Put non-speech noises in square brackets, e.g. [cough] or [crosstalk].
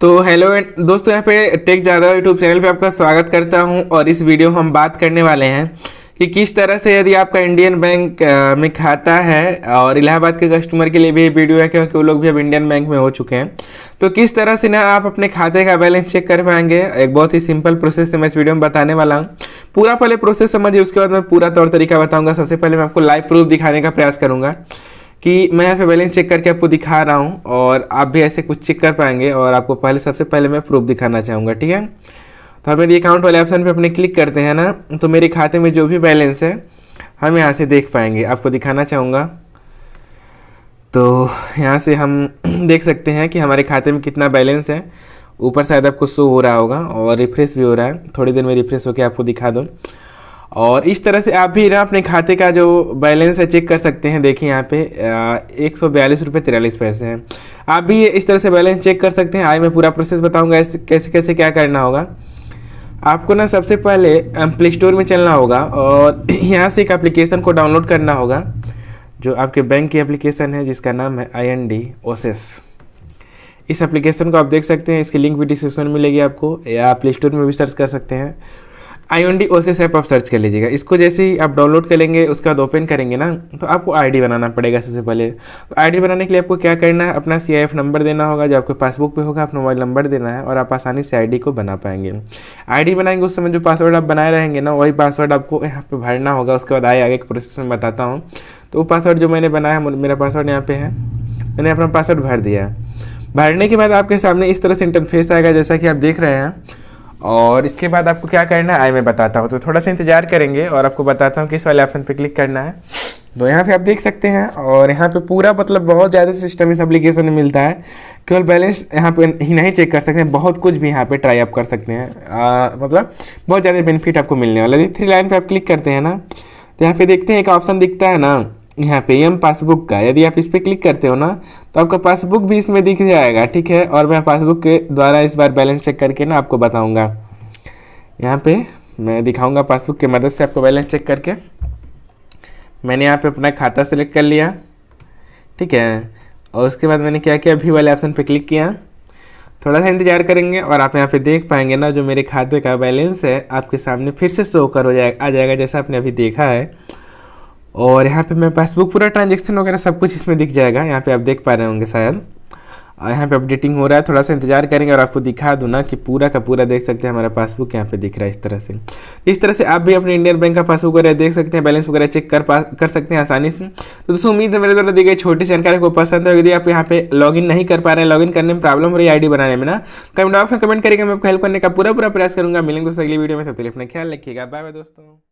तो hello and दोस्तों यहाँ पे टेक ज़्यादा यूट्यूब चैनल पे आपका स्वागत करता हूँ और इस वीडियो हम बात करने वाले हैं कि किस तरह से यदि आपका इंडियन बैंक में खाता है और इलाहाबाद के कस्टमर के लिए भी वीडियो है क्योंकि वो लोग भी अब इंडियन बैंक में हो चुके हैं तो किस तरह से ना आप अपने खाते का बैलेंस चेक कर पाएंगे एक बहुत ही सिंपल प्रोसेस से मैं इस वीडियो में बताने वाला हूँ पूरा पहले प्रोसेस समझिए उसके बाद मैं पूरा तौर तरीका बताऊँगा सबसे पहले मैं आपको लाइव प्रूफ दिखाने का प्रयास करूँगा कि मैं यहाँ पे बैलेंस चेक करके आपको दिखा रहा हूँ और आप भी ऐसे कुछ चेक कर पाएंगे और आपको पहले सबसे पहले मैं प्रूफ दिखाना चाहूँगा ठीक है तो हम यदि अकाउंट वाले ऑप्शन पे अपने क्लिक करते हैं ना तो मेरे खाते में जो भी बैलेंस है हम यहाँ से देख पाएंगे आपको दिखाना चाहूँगा तो यहाँ से हम [clears throat] देख सकते हैं कि हमारे खाते में कितना बैलेंस है ऊपर शायद आपको शो हो रहा होगा और रिफ्रेश भी हो रहा है थोड़ी देर में रिफ्रेश होकर आपको दिखा दूँ और इस तरह से आप भी ना अपने खाते का जो बैलेंस है चेक कर सकते हैं देखिए यहाँ पे एक सौ बयालीस रुपये तिरालीस पैसे हैं आप भी इस तरह से बैलेंस चेक कर सकते हैं आज मैं पूरा प्रोसेस बताऊँगा कैसे कैसे क्या करना होगा आपको ना सबसे पहले प्ले स्टोर में चलना होगा और [clears throat] यहाँ से एक एप्लीकेशन को डाउनलोड करना होगा जो आपके बैंक की एप्लीकेशन है जिसका नाम है आई एन डी ओसेस इस एप्लीकेशन को आप देख सकते हैं इसकी लिंक भी डिस्क्रिप्शन में मिलेगी आपको या प्ले स्टोर में भी सर्च कर सकते हैं आई एन डी ओसेस ऐप आप सर्च कर लीजिएगा इसको जैसे ही आप डाउनलोड करेंगे उसके बाद ओपन करेंगे ना तो आपको आईडी बनाना पड़ेगा सबसे पहले तो आईडी बनाने के लिए आपको क्या करना है अपना सी नंबर देना होगा जो आपके पासबुक पे होगा अपना मोबाइल नंबर देना है और आप आसानी से आईडी को बना पाएंगे आईडी बनाएंगे उस समय जो पासवर्ड आप बनाए रहेंगे ना वही पासवर्ड आपको यहाँ पर भरना होगा उसके बाद आए आगे एक प्रोसेस में बताता हूँ तो वो पासवर्ड जो मैंने बनाया है मेरा पासवर्ड यहाँ पर है मैंने अपना पासवर्ड भर दिया भरने के बाद आपके सामने इस तरह से इंटरफेस आएगा जैसा कि आप देख रहे हैं और इसके बाद आपको क्या करना है आई मैं बताता हूँ तो थोड़ा सा इंतज़ार करेंगे और आपको बताता हूँ किस वाले ऑप्शन पे क्लिक करना है तो यहाँ पे आप देख सकते हैं और यहाँ पे पूरा मतलब बहुत ज़्यादा सिस्टम इस एप्लीकेशन में मिलता है केवल बैलेंस यहाँ पे ही नहीं चेक कर सकते हैं बहुत कुछ भी यहाँ पे ट्राई आप कर सकते हैं आ, मतलब बहुत ज़्यादा बेनिफिट आपको मिलने वाला है थ्री लाइन पर आप क्लिक करते हैं ना तो यहाँ पर देखते हैं एक ऑप्शन दिखता है ना यहाँ पे एम पासबुक का यदि आप इस पर क्लिक करते हो ना तो आपका पासबुक भी इसमें दिख जाएगा ठीक है और मैं पासबुक के द्वारा इस बार बैलेंस चेक करके ना आपको बताऊँगा यहाँ पे मैं दिखाऊंगा पासबुक की मदद से आपको बैलेंस चेक करके मैंने यहाँ पे अपना खाता सेलेक्ट कर लिया ठीक है और उसके बाद मैंने क्या किया अभी वाले ऑप्शन पर क्लिक किया थोड़ा सा इंतज़ार करेंगे और आप यहाँ पे देख पाएंगे ना जो मेरे खाते का बैलेंस है आपके सामने फिर से शो कर हो जाएगा आ जाएगा जैसा आपने अभी देखा है और यहाँ पे मैं पासबुक पूरा ट्रांजेक्शन वगैरह सब कुछ इसमें दिख जाएगा यहाँ पे आप देख पा रहे होंगे शायद और यहाँ पे अपडेटिंग हो रहा है थोड़ा सा इंतजार करेंगे और आपको दिखा दूँ ना कि पूरा का पूरा देख सकते हैं हमारा पासबुक यहाँ पे दिख रहा है इस तरह से इस तरह से आप भी अपने इंडियन बैंक का पासबुक वगैरह देख सकते हैं बैलेंस वगैरह चेक कर पा कर सकते हैं आसानी से तो दोस्तों उम्मीद है मेरे द्वारा दी गई छोटी जानकारी को पसंद है यदि आप यहाँ पे लॉग नहीं कर पा रहे हैं लॉग करने में प्रॉब्लम हो रही है आई बनाने में ना कमेंट बॉक्स में कमेंट करेंगे मैं आपको हेल्प करने का पूरा पूरा प्रयास करूँगा मिलेंगे दोस्तों अगली वीडियो में सबसे अपना ख्याल रखिएगा बाय बाय दोस्तों